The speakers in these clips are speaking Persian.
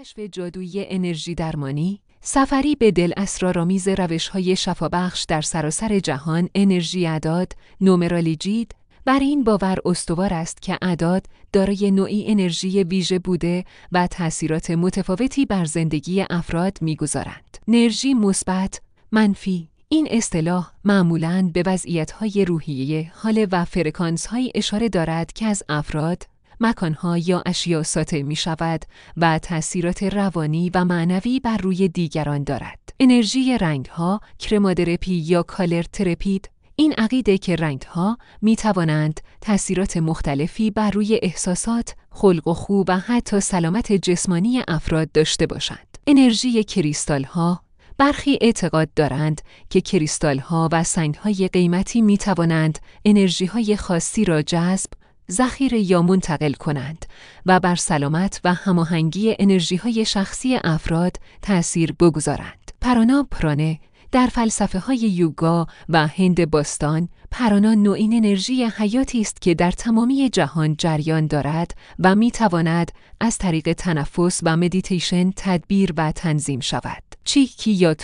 کشف جادوی انرژی درمانی سفری به دل روش های شفابخش در سراسر جهان انرژی اعداد نومرالیجید بر این باور استوار است که اعداد دارای نوعی انرژی ویژه بوده و تاثیرات متفاوتی بر زندگی افراد میگذارند انرژی مثبت منفی این اصطلاح معمولاً به وضعیت‌های روحیه، حال و های اشاره دارد که از افراد مکانها یا اشیا ساطع می شود و تاثیرات روانی و معنوی بر روی دیگران دارد. انرژی رنگها، کرمادرپی یا کالر ترپید این عقیده که رنگها می توانند تاثیرات مختلفی بر روی احساسات، خلق و خو و حتی سلامت جسمانی افراد داشته باشند. انرژی کریستال ها برخی اعتقاد دارند که کریستال ها و سنگ های قیمتی می توانند انرژی های خاصی را جذب ذخیره یا منتقل کنند و بر سلامت و هماهنگی انرژی شخصی افراد تأثیر بگذارند. پرانا پرانه در فلسفه های یوگا و هند باستان پرانا نوعین انرژی حیاتی است که در تمامی جهان جریان دارد و می از طریق تنفس و مدیتیشن تدبیر و تنظیم شود. چیکی یا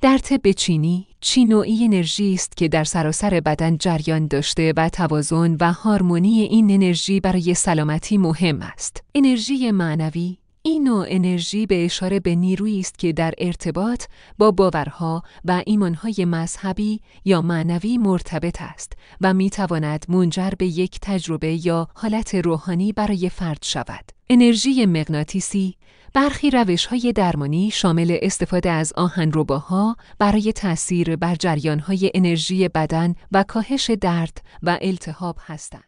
در طب چینی نوعی انرژی است که در سراسر بدن جریان داشته و توازن و هارمونی این انرژی برای سلامتی مهم است. انرژی معنوی این نوع انرژی به اشاره به نیرویی است که در ارتباط با باورها و ایمانهای مذهبی یا معنوی مرتبط است و می تواند منجر به یک تجربه یا حالت روحانی برای فرد شود. انرژی مغناطیسی برخی روش های درمانی شامل استفاده از آهنرباها برای تأثیر بر جریان های انرژی بدن و کاهش درد و التهاب هستند.